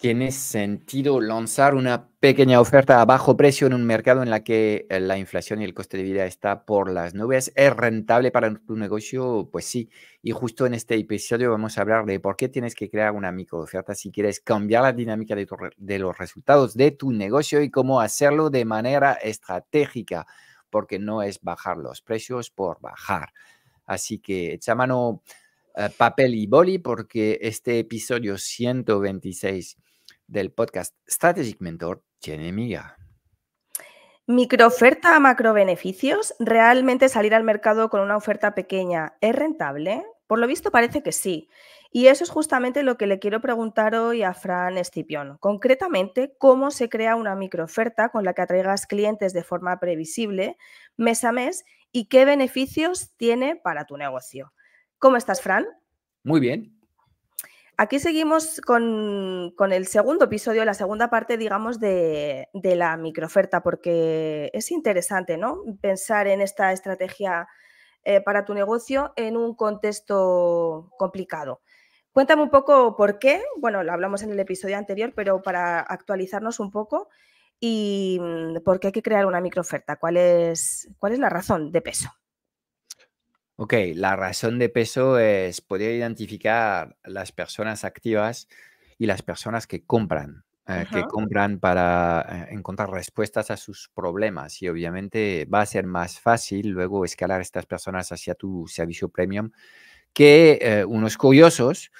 tiene sentido lanzar una pequeña oferta a bajo precio en un mercado en la que eh, la inflación y el coste de vida está por las nubes. ¿Es rentable para tu negocio? Pues sí. Y justo en este episodio vamos a hablar de por qué tienes que crear una microoferta si quieres cambiar la dinámica de, los resultados de tu negocio y cómo hacerlo de manera estratégica, porque no es bajar los precios por bajar. Así que echa mano. Eh, papel y boli porque este episodio 126 del podcast Strategic Mentor, Jenny Miga. ¿Microoferta a macrobeneficios? ¿Realmente salir al mercado con una oferta pequeña es rentable? Por lo visto parece que sí. Y eso es justamente lo que le quiero preguntar hoy a Fran Escipión. Concretamente, cómo se crea una oferta con la que atraigas clientes de forma previsible mes a mes y qué beneficios tiene para tu negocio. ¿Cómo estás, Fran? Muy bien. Aquí seguimos con, el segundo episodio, la segunda parte, digamos, de, de la microferta, porque es interesante, ¿no? Pensar en esta estrategia eh, para tu negocio en un contexto complicado. Cuéntame un poco por qué, bueno, lo hablamos en el episodio anterior, pero para actualizarnos un poco y mm, por qué hay que crear una microferta, cuál cuál es la razón de peso. Ok, la razón de peso es poder identificar las personas activas y las personas que compran, eh, que compran para eh, encontrar respuestas a sus problemas. Y obviamente va a ser más fácil luego escalar estas personas hacia tu servicio premium que eh, unos curiosos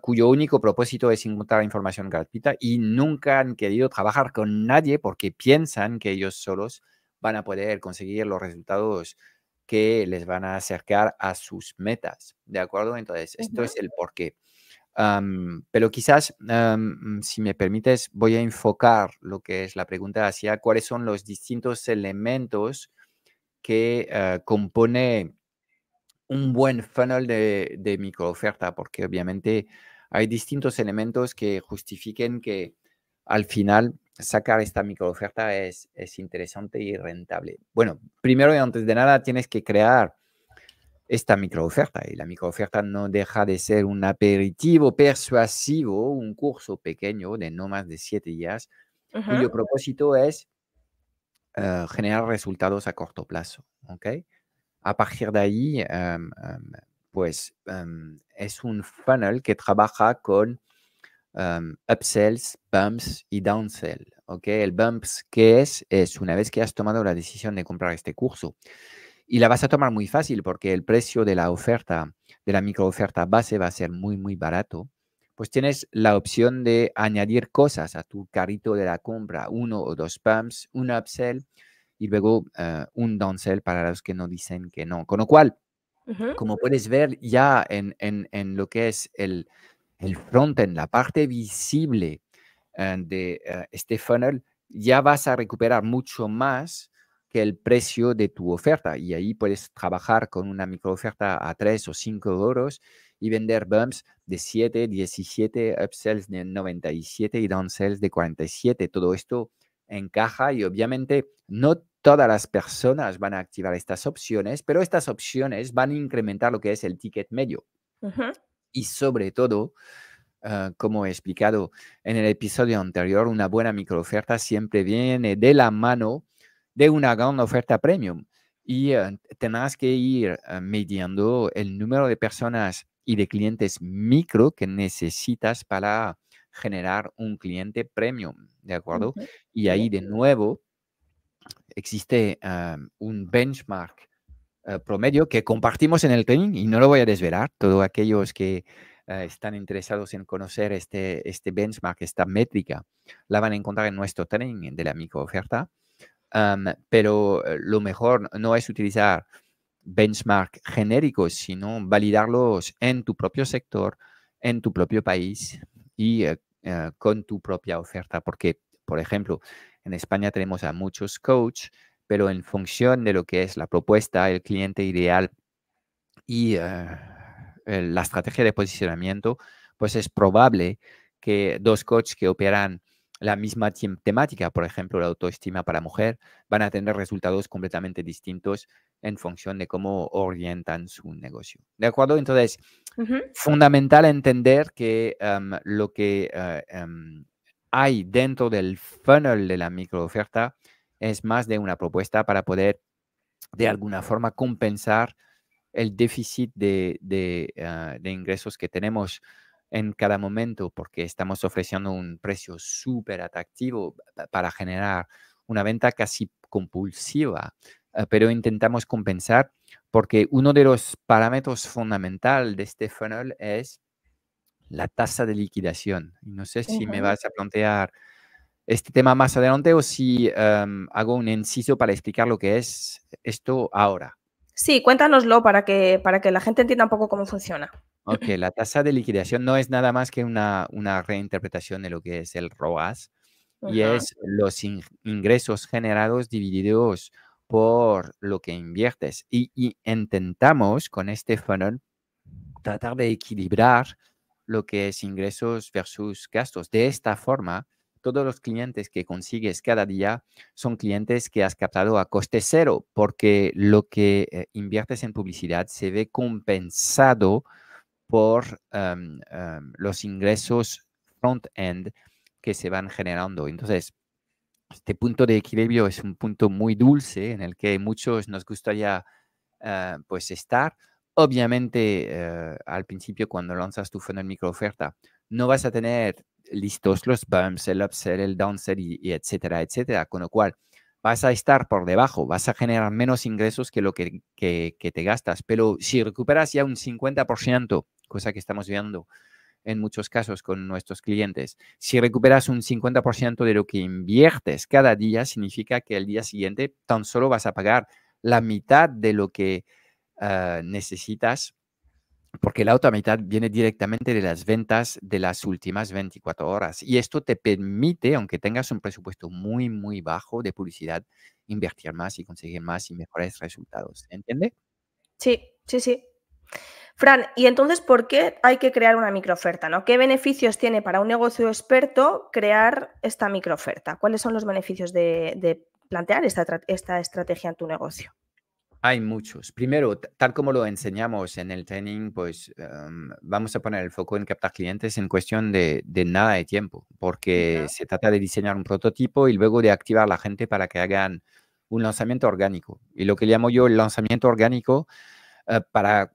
cuyo único propósito es encontrar información gratuita y nunca han querido trabajar con nadie porque piensan que ellos solos van a poder conseguir los resultados que les van a acercar a sus metas, ¿de acuerdo? Entonces, esto es el porqué. pero quizás, si me permites, voy a enfocar lo que es la pregunta hacia cuáles son los distintos elementos que eh, compone un buen funnel de, de microoferta, porque obviamente hay distintos elementos que justifiquen que al final sacar esta microoferta es, es interesante y rentable. Bueno, primero y antes de nada tienes que crear esta microoferta y la microoferta no deja de ser un aperitivo persuasivo, un curso pequeño de no más de siete días, cuyo propósito es eh, generar resultados a corto plazo. ¿okay? A partir de ahí, em, em, pues em, es un funnel que trabaja con Um, upsells, bumps y downsell. ¿ok? El bumps, ¿qué es? Es una vez que has tomado la decisión de comprar este curso. Y la vas a tomar muy fácil porque el precio de la oferta, de la micro oferta base va a ser muy, muy barato. Pues tienes la opción de añadir cosas a tu carrito de la compra, uno o dos bumps, un upsell y luego uh, un downsell para los que no dicen que no. Con lo cual, como puedes ver ya en lo que es el, el frontend, la parte visible eh, de eh, este funnel, ya vas a recuperar mucho más que el precio de tu oferta. Y ahí puedes trabajar con una micro oferta a 3 o 5 euros y vender bumps de 7, 17, upsells de 97 y downsells de 47. Todo esto encaja y obviamente no todas las personas van a activar estas opciones, pero estas opciones van a incrementar lo que es el ticket medio y sobre todo, ah, como he explicado en el episodio anterior, una buena micro oferta siempre viene de la mano de una gran oferta premium y ah, tendrás que ir ah, midiendo el número de personas y de clientes micro que necesitas para generar un cliente premium, ¿de acuerdo? Y ahí de nuevo existe un benchmark eh, promedio que compartimos en el training y no lo voy a desvelar. Todos aquellos que eh, están interesados en conocer este, este benchmark, esta métrica, la van a encontrar en nuestro training de la microoferta. oferta pero eh, lo mejor no es utilizar benchmark genéricos, sino validarlos en tu propio sector, en tu propio país y con tu propia oferta. Porque, por ejemplo, en España tenemos a muchos coaches pero en función de lo que es la propuesta, el cliente ideal y eh, la estrategia de posicionamiento, pues es probable que dos coaches que operan la misma temática, por ejemplo, la autoestima para mujer, van a tener resultados completamente distintos en función de cómo orientan su negocio. ¿De acuerdo? Entonces, fundamental entender que em, lo que eh, em, hay dentro del funnel de la microoferta es más de una propuesta para poder de alguna forma compensar el déficit de, ah, ingresos que tenemos en cada momento porque estamos ofreciendo un precio súper atractivo para generar una venta casi compulsiva, ah, pero intentamos compensar porque uno de los parámetros fundamental de este funnel es la tasa de liquidación. No sé si me vas a plantear este tema más adelante o si em, hago un inciso para explicar lo que es esto ahora. Sí, cuéntanoslo para que, para que la gente entienda un poco cómo funciona. Ok, la tasa de liquidación no es nada más que una, reinterpretación de lo que es el ROAS y es los ingresos generados divididos por lo que inviertes. Y, y intentamos con este funnel tratar de equilibrar lo que es ingresos versus gastos. De esta forma, todos los clientes que consigues cada día son clientes que has captado a coste cero, porque lo que eh, inviertes en publicidad se ve compensado por em, em, los ingresos front-end que se van generando. Entonces, este punto de equilibrio es un punto muy dulce en el que muchos nos gustaría eh, pues estar. Obviamente, eh, al principio, cuando lanzas tu funnel microoferta, no vas a tener listos los bumps, el upsell, el downsell, y, etcétera, etcétera. Con lo cual, vas a estar por debajo, vas a generar menos ingresos que lo que, que, te gastas. Pero si recuperas ya un 50%, cosa que estamos viendo en muchos casos con nuestros clientes, si recuperas un 50% de lo que inviertes cada día, significa que al día siguiente tan solo vas a pagar la mitad de lo que ah, necesitas porque la otra mitad viene directamente de las ventas de las últimas 24 horas. Y esto te permite, aunque tengas un presupuesto muy, muy bajo de publicidad, invertir más y conseguir más y mejores resultados. ¿Entiende? Sí, sí, sí. Fran, ¿y entonces por qué hay que crear una microoferta? ¿no? ¿Qué beneficios tiene para un negocio experto crear esta oferta? ¿Cuáles son los beneficios de, plantear esta estrategia en tu negocio? Hay muchos. Primero, tal como lo enseñamos en el training, pues em, vamos a poner el foco en captar clientes en cuestión de, nada de tiempo, porque se trata de diseñar un prototipo y luego de activar a la gente para que hagan un lanzamiento orgánico. Y lo que llamo yo el lanzamiento orgánico, eh, para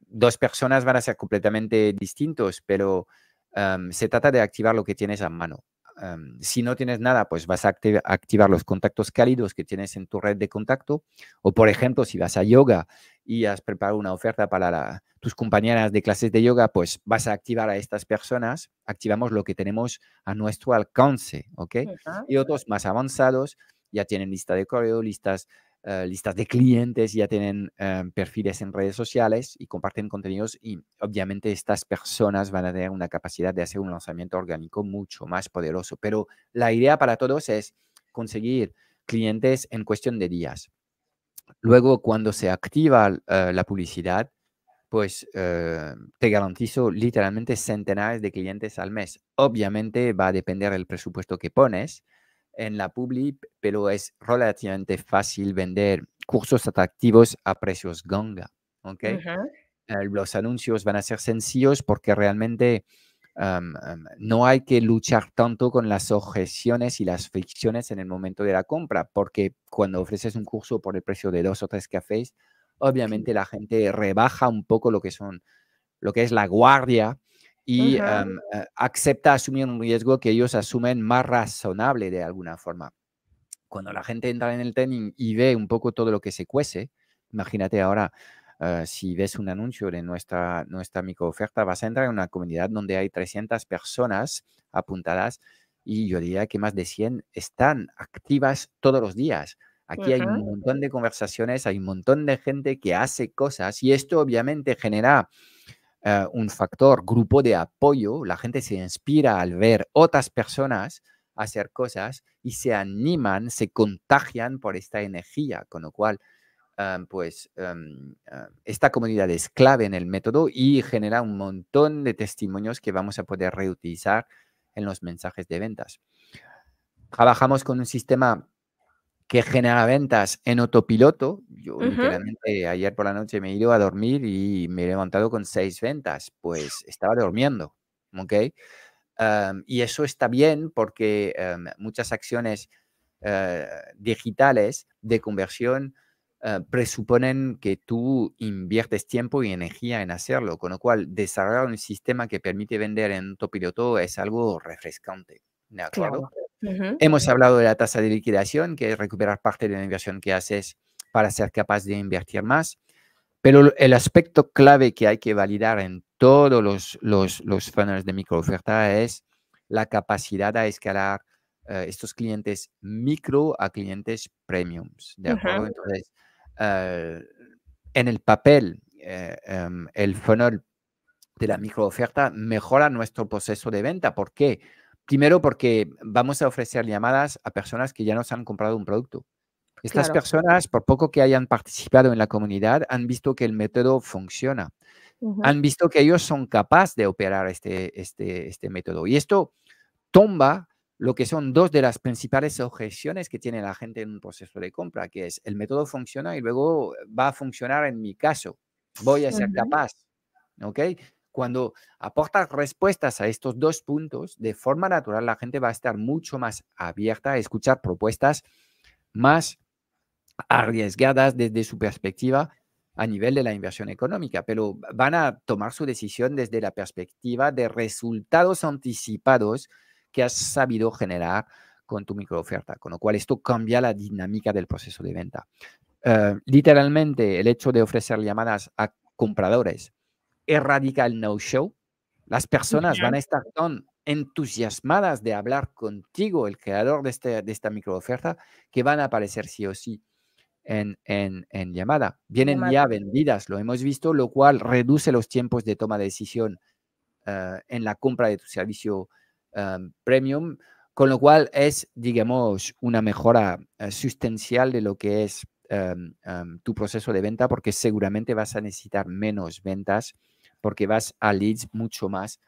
dos personas van a ser completamente distintos, pero em, se trata de activar lo que tienes a mano. Em, si no tienes nada, pues vas a activar los contactos cálidos que tienes en tu red de contacto. O, por ejemplo, si vas a yoga y has preparado una oferta para tus compañeras de clases de yoga, pues vas a activar a estas personas. Activamos lo que tenemos a nuestro alcance, ¿ok? Y otros más avanzados ya tienen lista de correo, listas eh, listas de clientes, ya tienen eh, perfiles en redes sociales y comparten contenidos y obviamente estas personas van a tener una capacidad de hacer un lanzamiento orgánico mucho más poderoso. Pero la idea para todos es conseguir clientes en cuestión de días. Luego, cuando se activa eh, la publicidad, pues te garantizo literalmente centenares de clientes al mes. Obviamente va a depender del presupuesto que pones, en la Publi, pero es relativamente fácil vender cursos atractivos a precios ganga. ¿okay? Eh, los anuncios van a ser sencillos porque realmente no hay que luchar tanto con las objeciones y las fricciones en el momento de la compra, porque cuando ofreces un curso por el precio de dos o tres cafés, obviamente la gente rebaja un poco lo que son lo que es la guardia y em, eh, acepta asumir un riesgo que ellos asumen más razonable de alguna forma. Cuando la gente entra en el training y ve un poco todo lo que se cuece, imagínate ahora eh, si ves un anuncio de nuestra, nuestra oferta vas a entrar en una comunidad donde hay 300 personas apuntadas y yo diría que más de 100 están activas todos los días. Aquí hay un montón de conversaciones, hay un montón de gente que hace cosas y esto obviamente genera eh, un factor, grupo de apoyo, la gente se inspira al ver otras personas hacer cosas y se animan, se contagian por esta energía, con lo cual, em, pues, em, em, esta comunidad es clave en el método y genera un montón de testimonios que vamos a poder reutilizar en los mensajes de ventas. Trabajamos con un sistema que genera ventas en autopiloto. Yo literalmente ayer por la noche me he ido a dormir y me he levantado con seis ventas, pues estaba durmiendo, ¿ok? y eso está bien porque em, muchas acciones eh, digitales de conversión eh, presuponen que tú inviertes tiempo y energía en hacerlo, con lo cual desarrollar un sistema que permite vender en autopiloto es algo refrescante, Claro. Hemos hablado de la tasa de liquidación, que es recuperar parte de la inversión que haces para ser capaz de invertir más. Pero el aspecto clave que hay que validar en todos los, los, los funnels de microoferta es la capacidad a escalar eh, estos clientes micro a clientes premiums. Entonces, eh, en el papel, eh, em, el funnel de la microoferta mejora nuestro proceso de venta. ¿Por qué? Primero porque vamos a ofrecer llamadas a personas que ya nos han comprado un producto. Estas personas, por poco que hayan participado en la comunidad, han visto que el método funciona. Han visto que ellos son capaces de operar este, este, este método. Y esto tumba lo que son dos de las principales objeciones que tiene la gente en un proceso de compra, que es el método funciona y luego va a funcionar en mi caso. Voy a ser capaz. ¿Ok? Cuando aportas respuestas a estos dos puntos, de forma natural la gente va a estar mucho más abierta a escuchar propuestas más arriesgadas desde su perspectiva a nivel de la inversión económica, pero van a tomar su decisión desde la perspectiva de resultados anticipados que has sabido generar con tu microoferta, con lo cual esto cambia la dinámica del proceso de venta. Eh, literalmente, el hecho de ofrecer llamadas a compradores erradica el no-show. Las personas van a estar tan entusiasmadas de hablar contigo, el creador de, este, esta micro oferta, que van a aparecer sí o sí en, llamada. Vienen ya vendidas, lo hemos visto, lo cual reduce los tiempos de toma de decisión eh, en la compra de tu servicio eh, premium, con lo cual es, digamos, una mejora eh, sustancial de lo que es em, em, tu proceso de venta, porque seguramente vas a necesitar menos ventas porque vas a leads mucho más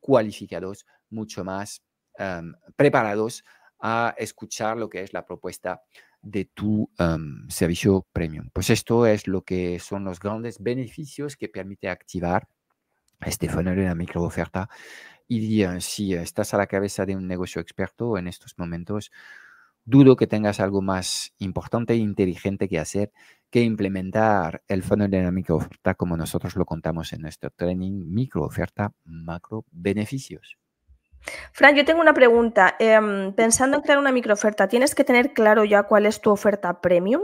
cualificados, mucho más em, preparados a escuchar lo que es la propuesta de tu em, servicio premium. Pues esto es lo que son los grandes beneficios que permite activar este funnel de la oferta. Y si estás a la cabeza de un negocio experto en estos momentos, dudo que tengas algo más importante e inteligente que hacer que implementar el fondo dinámico de oferta como nosotros lo contamos en nuestro training micro oferta macro beneficios. Fran, yo tengo una pregunta. Em, pensando en crear una micro oferta, ¿tienes que tener claro ya cuál es tu oferta premium?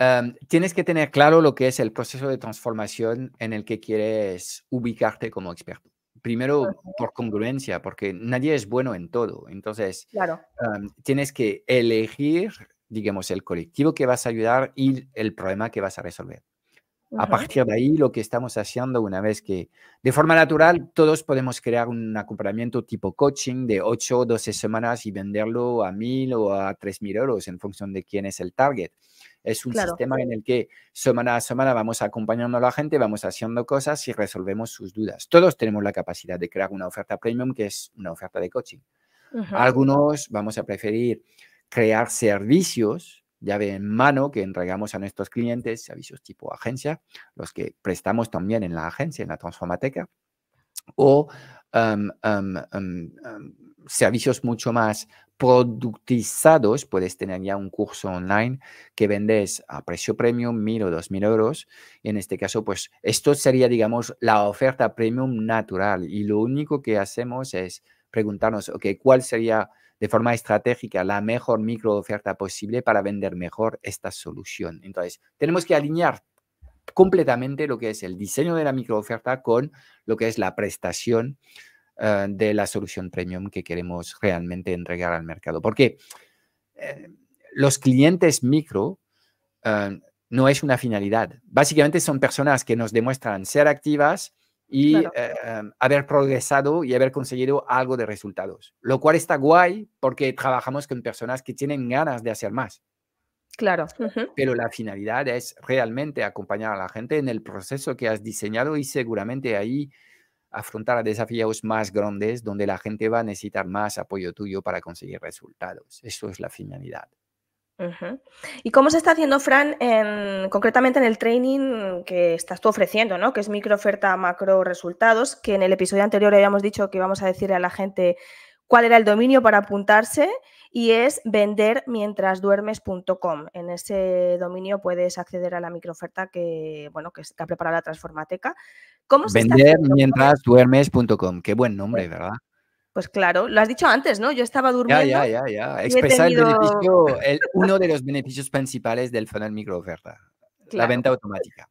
Em, tienes que tener claro lo que es el proceso de transformación en el que quieres ubicarte como experto. Primero, por congruencia, porque nadie es bueno en todo. Entonces, claro. Em, tienes que elegir digamos, el colectivo que vas a ayudar y el problema que vas a resolver. A partir de ahí, lo que estamos haciendo una vez que, de forma natural, todos podemos crear un acompañamiento tipo coaching de 8 o 12 semanas y venderlo a 1.000 o a 3.000 euros en función de quién es el target. Es un sistema en el que semana a semana vamos acompañando a la gente, vamos haciendo cosas y resolvemos sus dudas. Todos tenemos la capacidad de crear una oferta premium que es una oferta de coaching. Algunos vamos a preferir crear servicios llave en mano que entregamos a nuestros clientes, servicios tipo agencia, los que prestamos también en la agencia, en la transformateca, o servicios mucho más productizados, puedes tener ya un curso online que vendes a precio premium, mil o dos mil euros. En este caso, pues esto sería, digamos, la oferta premium natural y lo único que hacemos es preguntarnos, ok, ¿cuál sería de forma estratégica la mejor micro oferta posible para vender mejor esta solución? Entonces, tenemos que alinear completamente lo que es el diseño de la micro oferta con lo que es la prestación eh, de la solución premium que queremos realmente entregar al mercado. Porque eh, los clientes micro eh, no es una finalidad. Básicamente son personas que nos demuestran ser activas, y eh, em, haber progresado y haber conseguido algo de resultados, lo cual está guay porque trabajamos con personas que tienen ganas de hacer más. Claro. Pero la finalidad es realmente acompañar a la gente en el proceso que has diseñado y seguramente ahí afrontar a desafíos más grandes donde la gente va a necesitar más apoyo tuyo para conseguir resultados. Eso es la finalidad. ¿Y cómo se está haciendo, Fran, en, concretamente en el training que estás tú ofreciendo, que es micro oferta, macro resultados, que en el episodio anterior habíamos dicho que íbamos a decirle a la gente cuál era el dominio para apuntarse y es vendermientrasduermes.com. En ese dominio puedes acceder a la oferta que, bueno, que está preparada la Transformateca. ¿Cómo se Vender mientras Qué buen nombre, ¿verdad? Pues claro, lo has dicho antes, ¿no? Yo estaba durmiendo. Ya, ya, ya, ya. Expresar el beneficio, uno de los beneficios principales del funnel micro oferta, la venta automática.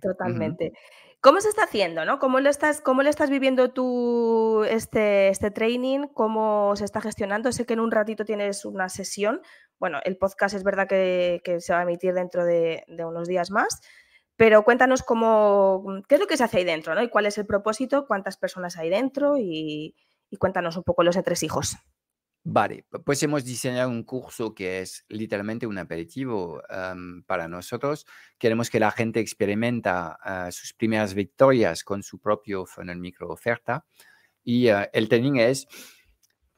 Totalmente. ¿Cómo se está haciendo? ¿no? ¿Cómo, lo estás, ¿Cómo lo estás viviendo tú este, este training? ¿Cómo se está gestionando? Sé que en un ratito tienes una sesión. Bueno, el podcast es verdad que, se va a emitir dentro de, de, unos días más, pero cuéntanos cómo, qué es lo que se hace ahí dentro ¿no? y cuál es el propósito, cuántas personas hay dentro y, y cuéntanos un poco los Tres de Hijos. Vale, pues hemos diseñado un curso que es literalmente un aperitivo para nosotros. Queremos que la gente experimenta ah, sus primeras victorias con su propio funnel micro oferta. Y ah, el training es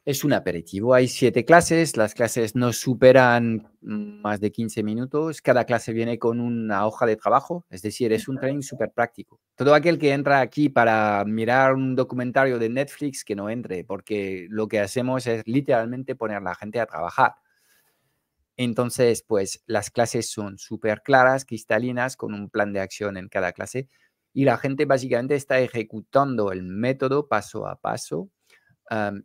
es un aperitivo. Hay siete clases, las clases no superan mm, más de 15 minutos, cada clase viene con una hoja de trabajo, es decir, es un training súper práctico. Todo aquel que entra aquí para mirar un documentario de Netflix, que no entre, porque lo que hacemos es literalmente poner a la gente a trabajar. Entonces, pues las clases son súper claras, cristalinas, con un plan de acción en cada clase y la gente básicamente está ejecutando el método paso a paso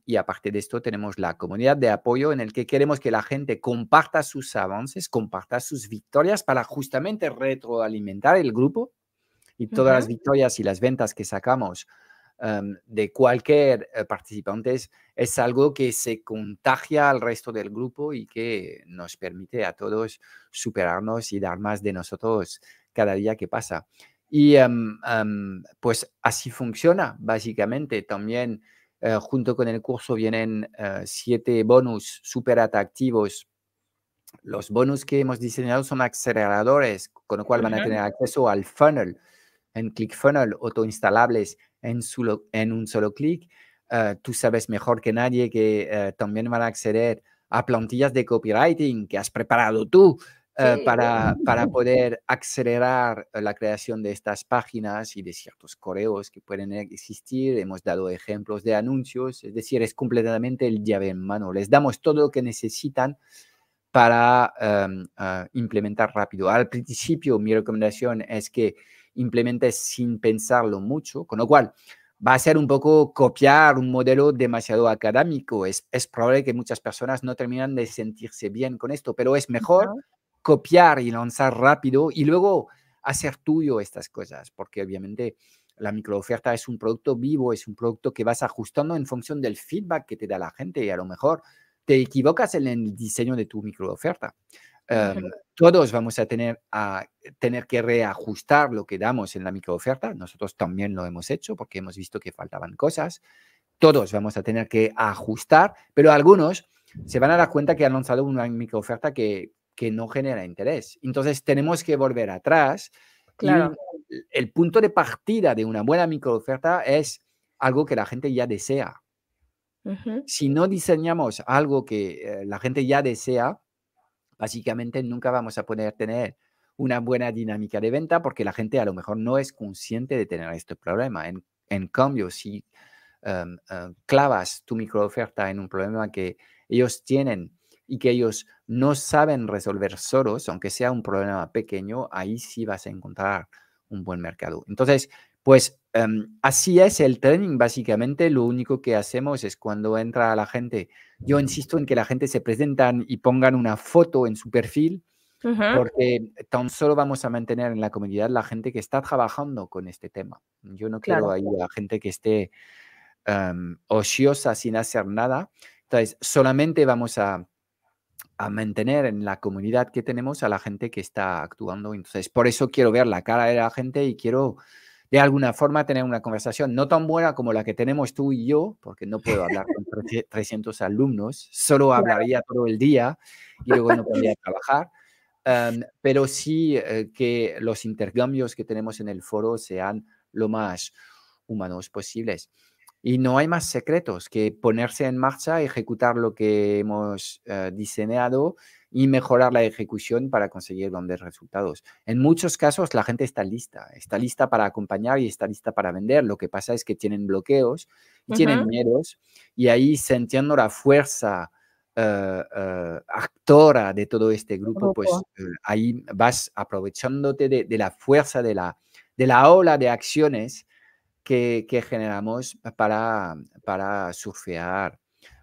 y aparte de esto, tenemos la comunidad de apoyo en el que queremos que la gente comparta sus avances, comparta sus victorias para justamente retroalimentar el grupo y todas las victorias y las ventas que sacamos de cualquier eh, participante es, algo que se contagia al resto del grupo y que nos permite a todos superarnos y dar más de nosotros cada día que pasa. Y pues así funciona básicamente también eh, junto con el curso vienen eh, siete bonus súper atractivos. Los bonus que hemos diseñado son aceleradores, con lo cual van a tener acceso al funnel, en ClickFunnel, autoinstalables en, en un solo clic. Eh, tú sabes mejor que nadie que también van a acceder a plantillas de copywriting que has preparado tú eh, para, para, poder acelerar eh, la creación de estas páginas y de ciertos correos que pueden existir. Hemos dado ejemplos de anuncios, es decir, es completamente el llave en mano. Les damos todo lo que necesitan para em, ah, implementar rápido. Al principio, mi recomendación es que implementes sin pensarlo mucho, con lo cual va a ser un poco copiar un modelo demasiado académico. Es, es probable que muchas personas no terminan de sentirse bien con esto, pero es mejor copiar y lanzar rápido y luego hacer tuyo estas cosas, porque obviamente la microoferta es un producto vivo, es un producto que vas ajustando en función del feedback que te da la gente y a lo mejor te equivocas en el diseño de tu microoferta. oferta em, todos vamos a tener, a tener que reajustar lo que damos en la microoferta. Nosotros también lo hemos hecho porque hemos visto que faltaban cosas. Todos vamos a tener que ajustar, pero algunos se van a dar cuenta que han lanzado una microoferta que, que no genera interés. Entonces tenemos que volver atrás. Y el punto de partida de una buena microoferta es algo que la gente ya desea. Si no diseñamos algo que eh, la gente ya desea, básicamente nunca vamos a poder tener una buena dinámica de venta porque la gente a lo mejor no es consciente de tener este problema. En, cambio, si em, eh, clavas tu microoferta en un problema que ellos tienen y que ellos no saben resolver solos, aunque sea un problema pequeño, ahí sí vas a encontrar un buen mercado. Entonces, pues em, así es el training, básicamente lo único que hacemos es cuando entra la gente, yo insisto en que la gente se presentan y pongan una foto en su perfil, porque tan solo vamos a mantener en la comunidad la gente que está trabajando con este tema. Yo no quiero ahí a gente que esté em, ociosa sin hacer nada. Entonces, solamente vamos a a mantener en la comunidad que tenemos a la gente que está actuando. Entonces, por eso quiero ver la cara de la gente y quiero de alguna forma tener una conversación no tan buena como la que tenemos tú y yo, porque no puedo hablar con 300 alumnos, solo hablaría todo el día y luego no podría trabajar, em, pero sí eh, que los intercambios que tenemos en el foro sean lo más humanos posibles. Y no hay más secretos que ponerse en marcha, ejecutar lo que hemos eh, diseñado y mejorar la ejecución para conseguir grandes resultados. En muchos casos la gente está lista, está lista para acompañar y está lista para vender. Lo que pasa es que tienen bloqueos, y tienen miedos y ahí sintiendo la fuerza eh, eh, actora de todo este grupo, pues ahí vas aprovechándote de, de, la fuerza de la, de la ola de acciones que, generamos para, para surfear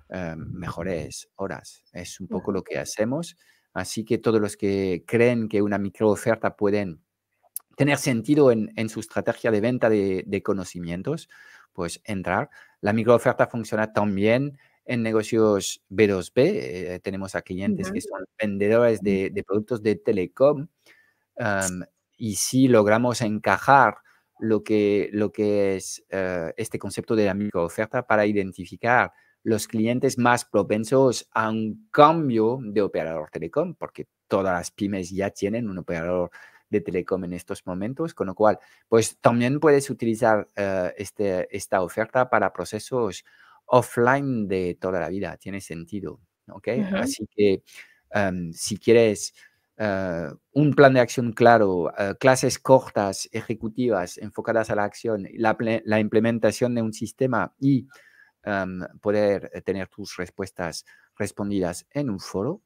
eh, mejores horas. Es un poco lo que hacemos. Así que todos los que creen que una microoferta pueden tener sentido en, su estrategia de venta de, conocimientos, pues entrar. La microoferta funciona también en negocios B2B. Eh, tenemos a clientes que son vendedores de, productos de telecom. Em, y si logramos encajar lo que, lo que es eh, este concepto de la microoferta para identificar los clientes más propensos a un cambio de operador telecom, porque todas las pymes ya tienen un operador de telecom en estos momentos, con lo cual, pues también puedes utilizar eh, este, esta oferta para procesos offline de toda la vida, tiene sentido, ¿ok? Así que em, si quieres eh, un plan de acción claro, eh, clases cortas, ejecutivas, enfocadas a la acción, la, la implementación de un sistema y em, poder eh, tener tus respuestas respondidas en un foro,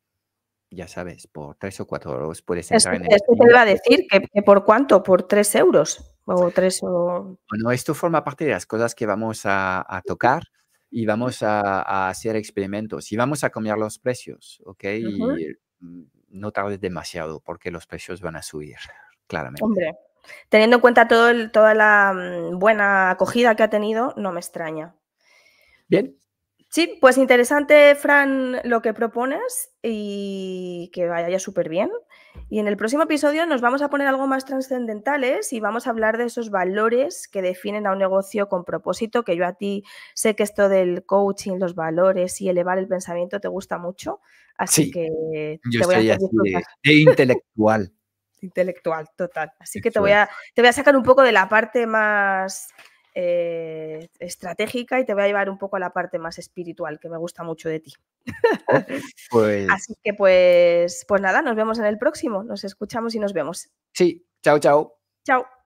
ya sabes, por tres o cuatro euros puedes entrar en te iba a decir, que, por cuánto, por tres euros o tres o... Bueno, esto forma parte de las cosas que vamos a, tocar y vamos a, hacer experimentos y vamos a cambiar los precios, ¿ok? no tardes demasiado porque los precios van a subir, claramente. Hombre, teniendo en cuenta todo el, toda la mm, buena acogida que ha tenido, no me extraña. Bien, Sí, pues interesante, Fran, lo que propones y que vaya súper bien. Y en el próximo episodio nos vamos a poner algo más trascendentales y vamos a hablar de esos valores que definen a un negocio con propósito, que yo a ti sé que esto del coaching, los valores y elevar el pensamiento te gusta mucho. Así que te yo estoy así intelectual. intelectual, total. Así que te voy, a, te voy a sacar un poco de la parte más eh, estratégica y te voy a llevar un poco a la parte más espiritual que me gusta mucho de ti. Pues Así que pues, pues nada, nos vemos en el próximo, nos escuchamos y nos vemos. Sí, chao, chao. Chao.